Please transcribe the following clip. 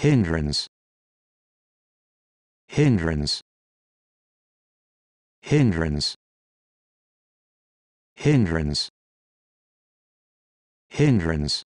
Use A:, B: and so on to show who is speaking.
A: hindrance hindrance hindrance hindrance hindrance